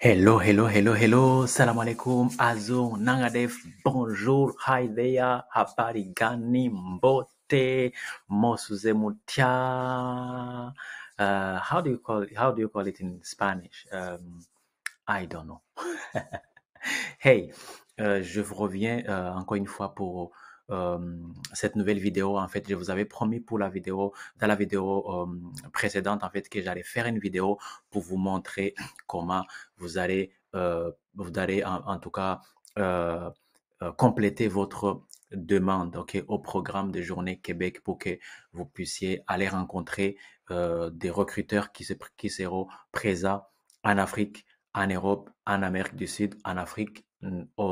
Hello, hello, hello, hello. Salam alaikum. Azo, nangadef. Bonjour. Hi there. Habari gani mbote. Mosuze mutia. Uh, how do you call it? How do you call it in Spanish? Um, I don't know. hey, uh, je vous reviens uh, encore une fois pour euh, cette nouvelle vidéo. En fait, je vous avais promis pour la vidéo, dans la vidéo euh, précédente, en fait, que j'allais faire une vidéo pour vous montrer comment vous allez, euh, vous allez en, tout cas compléter votre demande au programme de Journée Québec pour que vous puissiez aller rencontrer des recruteurs qui, se, qui seront présents en Afrique, en Europe, en Amérique du Sud, en Afrique,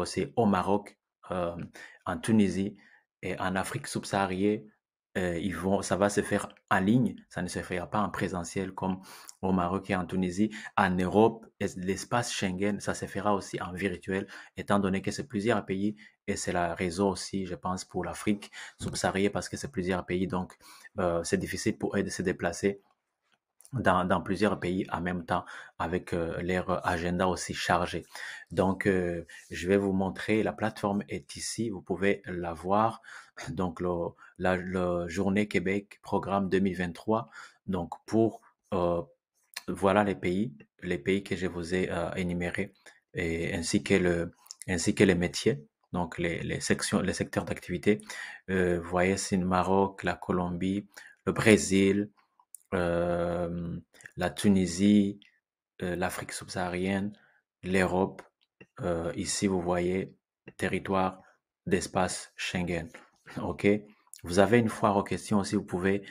c'est au Maroc, euh, mmh. en Tunisie et en Afrique subsaharienne, euh, ça va se faire en ligne, ça ne se fera pas en présentiel comme au Maroc et en Tunisie. En Europe, l'espace Schengen, ça se fera aussi en virtuel, étant donné que c'est plusieurs pays et c'est la réseau aussi, je pense, pour l'Afrique mmh. subsaharienne parce que c'est plusieurs pays, donc euh, c'est difficile pour eux de se déplacer dans, dans, plusieurs pays en même temps avec euh, leur agenda aussi chargé. Donc, euh, je vais vous montrer, la plateforme est ici, vous pouvez la voir. Donc, le, la Journée Québec Programme 2023, donc pour, euh, voilà les pays, les pays que je vous ai euh, énumérés, et ainsi que, le, ainsi que les métiers. Donc les, les sections, les secteurs d'activité, vous voyez, c'est le Maroc, la Colombie, le Brésil, euh, la Tunisie, euh, l'Afrique subsaharienne, l'Europe. Euh, ici, vous voyez territoire d'espace Schengen. OK Vous avez une foire aux questions aussi. Vous pouvez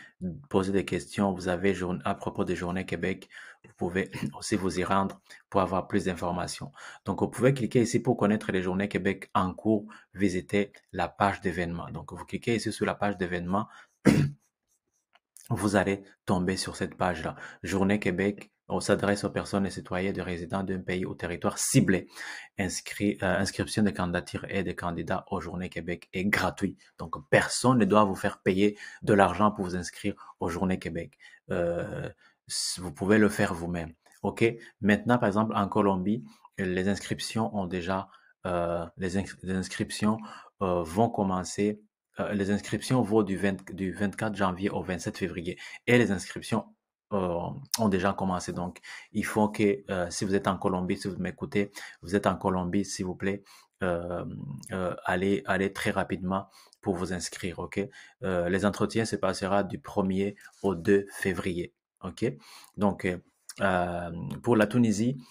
poser des questions. Vous avez à propos des Journées Québec. Vous pouvez aussi vous y rendre pour avoir plus d'informations. Donc, vous pouvez cliquer ici pour connaître les Journées Québec en cours. Visitez la page d'événements. Donc, vous cliquez ici sur la page d'événements. vous allez tomber sur cette page-là. Journée Québec, on s'adresse aux personnes et citoyens de résidents d'un pays ou territoire ciblé. Euh, inscription des candidatures et des candidats aux Journées Québec est gratuite. Donc, personne ne doit vous faire payer de l'argent pour vous inscrire aux Journées Québec. Euh, vous pouvez le faire vous-même. OK? Maintenant, par exemple, en Colombie, les inscriptions ont déjà, euh, les, inscriptions vont commencer euh, les inscriptions vont du, du 24 janvier au 27 février. Et les inscriptions euh, ont déjà commencé. Donc, il faut que, euh, si vous êtes en Colombie, si vous m'écoutez, vous êtes en Colombie, s'il vous plaît, allez, allez très rapidement pour vous inscrire. ok les entretiens se passera du 1er au 2 février. ok Donc, pour la Tunisie,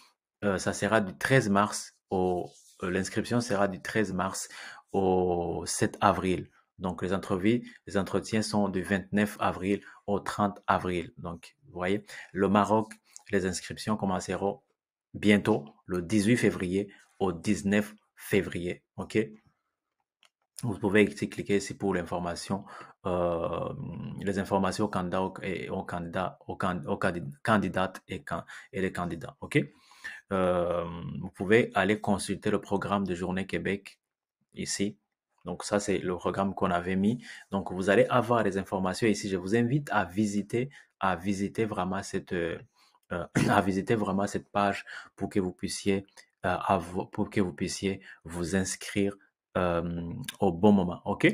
ça sera du 13 mars au... L'inscription sera du 13 mars au 7 avril. Donc, les, entrevues, les entretiens sont du 29 avril au 30 avril. Donc, vous voyez, le Maroc, les inscriptions commenceront bientôt, le 18 février au 19 février. OK? Vous pouvez cliquer ici pour l'information, euh, les informations aux candidats, et aux, candidates et, les candidats. OK? Euh, vous pouvez aller consulter le programme de Journée Québec ici donc ça, c'est le programme qu'on avait mis. Donc vous allez avoir les informations ici. Je vous invite à visiter, à visiter vraiment cette, euh, euh, à visiter vraiment cette page pour que vous puissiez, euh, pour que vous puissiez vous inscrire au bon moment. Ok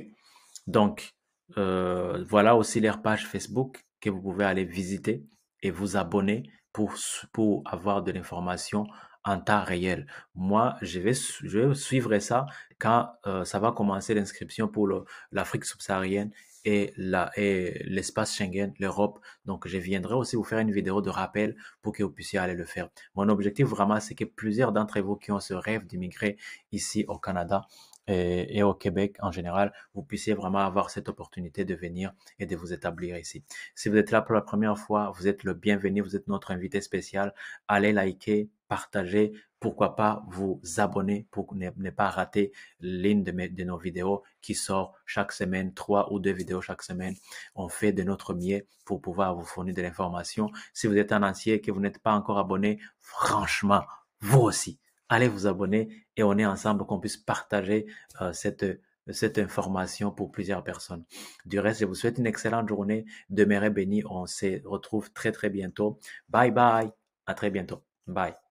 Donc voilà aussi leur page Facebook que vous pouvez aller visiter et vous abonner pour avoir de l'information en temps réel. Moi, je vais, je suivrai ça quand euh, ça va commencer l'inscription pour l'Afrique subsaharienne et l'espace Schengen, l'Europe. Donc, je viendrai aussi vous faire une vidéo de rappel pour que vous puissiez aller le faire. Mon objectif vraiment, c'est que plusieurs d'entre vous qui ont ce rêve d'immigrer ici au Canada et, au Québec en général, vous puissiez vraiment avoir cette opportunité de venir et de vous établir ici. Si vous êtes là pour la première fois, vous êtes le bienvenu, vous êtes notre invité spécial. Allez liker, partager, pourquoi pas vous abonner pour ne, pas rater l'une de, nos vidéos qui sort chaque semaine, trois ou deux vidéos chaque semaine. On fait de notre mieux pour pouvoir vous fournir de l'information. Si vous êtes un ancien et que vous n'êtes pas encore abonné, franchement, vous aussi allez vous abonner et on est ensemble qu'on puisse partager euh, cette, euh, cette information pour plusieurs personnes. Du reste, je vous souhaite une excellente journée. Demeurez bénis. On se retrouve très très bientôt. Bye bye. À très bientôt. Bye.